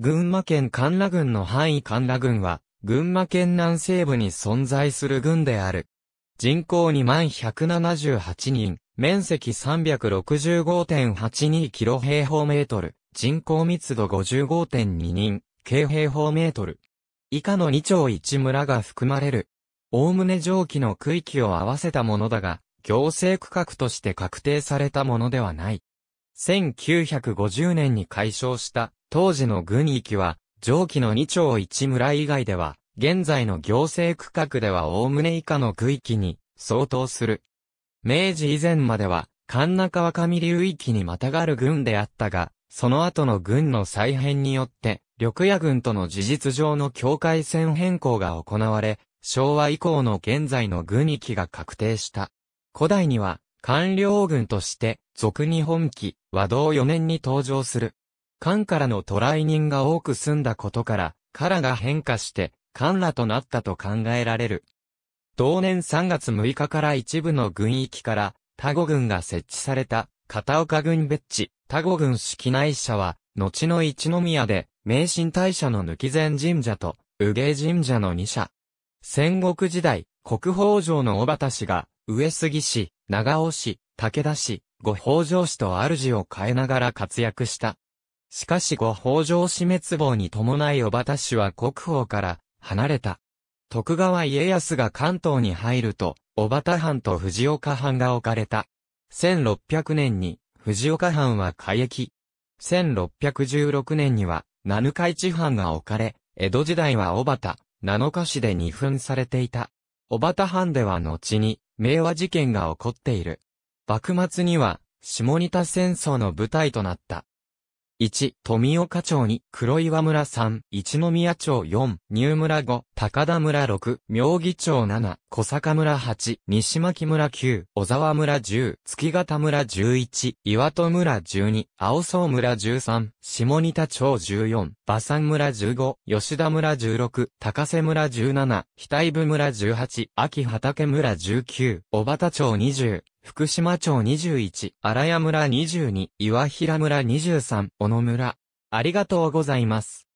群馬県神羅郡の範囲神羅郡は、群馬県南西部に存在する郡である。人口2万178人、面積365.82キロ平方メートル、人口密度55.2人、軽平方メートル。以下の2町1村が含まれる。おおむね上記の区域を合わせたものだが、行政区画として確定されたものではない。1950年に解消した当時の軍域は、上記の2町1村以外では、現在の行政区画では概ね以下の区域に相当する。明治以前までは、神中若見流域にまたがる軍であったが、その後の軍の再編によって、緑野軍との事実上の境界線変更が行われ、昭和以降の現在の軍域が確定した。古代には、官僚軍として、俗日本期、和道4年に登場する。官からの渡来人が多く住んだことから、からが変化して、官らとなったと考えられる。同年3月6日から一部の軍域から、田語軍が設置された、片岡軍別地、田語軍式内社は、後の一宮で、名神大社の抜前神社と、右芸神社の二社。戦国時代、国宝城の小畑氏が、上杉氏、長尾氏、武田氏、五北条氏と主を変えながら活躍した。しかし五北条氏滅亡に伴い小畑氏は国宝から離れた。徳川家康が関東に入ると、小畑藩と藤岡藩が置かれた。1600年に藤岡藩は海役。1616年には七日市藩が置かれ、江戸時代は小畑、七日市で二分されていた。小畑藩では後に、明和事件が起こっている。幕末には、下仁田戦争の舞台となった。1、富岡町に黒岩村3、一宮町4、入村5、高田村6、妙義町7、小坂村8、西巻村9、小沢村10、月形村11、岩戸村12、青荘村13、下仁田町14、馬山村15、吉田村16、高瀬村17、額部村18、秋畑村19、小畑町20、福島町21、荒谷村22、岩平村23、小野村。ありがとうございます。